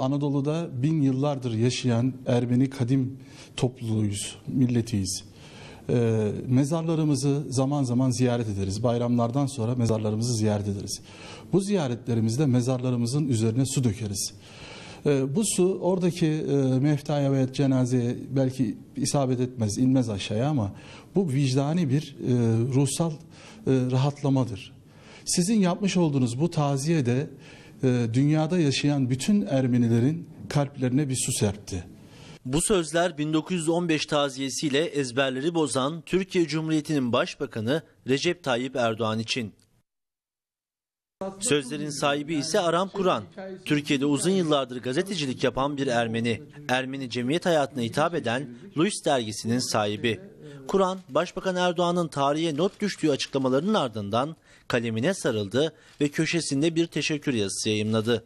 Anadolu'da bin yıllardır yaşayan Ermeni kadim topluluğuyuz, milletiyiz. Ee, mezarlarımızı zaman zaman ziyaret ederiz. Bayramlardan sonra mezarlarımızı ziyaret ederiz. Bu ziyaretlerimizde mezarlarımızın üzerine su dökeriz. Ee, bu su oradaki e, meftaya veya cenazeye belki isabet etmez, inmez aşağıya ama bu vicdani bir e, ruhsal e, rahatlamadır. Sizin yapmış olduğunuz bu taziye de e, dünyada yaşayan bütün Ermenilerin kalplerine bir su serpti. Bu sözler 1915 taziyesiyle ezberleri bozan Türkiye Cumhuriyeti'nin Başbakanı Recep Tayyip Erdoğan için. Sözlerin sahibi ise Aram Kur'an. Türkiye'de uzun yıllardır gazetecilik yapan bir Ermeni. Ermeni cemiyet hayatına hitap eden Luis dergisinin sahibi. Kur'an, Başbakan Erdoğan'ın tarihe not düştüğü açıklamalarının ardından kalemine sarıldı ve köşesinde bir teşekkür yazısı yayımladı.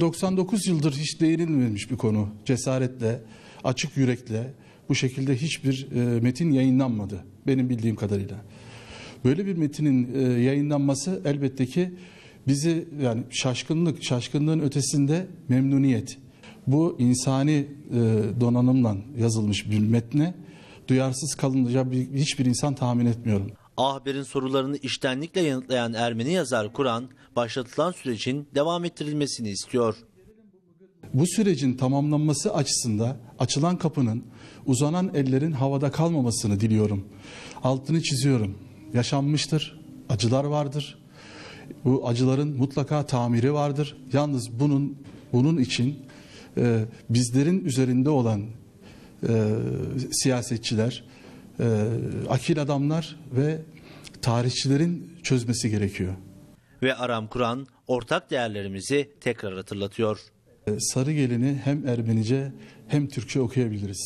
99 yıldır hiç değinilmemiş bir konu. Cesaretle, açık yürekle bu şekilde hiçbir e, metin yayınlanmadı benim bildiğim kadarıyla. Böyle bir metinin e, yayınlanması elbette ki bizi yani şaşkınlık, şaşkınlığın ötesinde memnuniyet. Bu insani e, donanımla yazılmış bir metne duyarsız kalınacağı hiçbir insan tahmin etmiyorum. Ahber'in sorularını iştenlikle yanıtlayan Ermeni yazar Kur'an, başlatılan sürecin devam ettirilmesini istiyor. Bu sürecin tamamlanması açısında açılan kapının, uzanan ellerin havada kalmamasını diliyorum. Altını çiziyorum. Yaşanmıştır, acılar vardır. Bu acıların mutlaka tamiri vardır. Yalnız bunun bunun için e, bizlerin üzerinde olan e, siyasetçiler, e, akil adamlar ve tarihçilerin çözmesi gerekiyor. Ve Aram Kur'an ortak değerlerimizi tekrar hatırlatıyor. E, sarı gelini hem Ermenice hem Türkçe okuyabiliriz.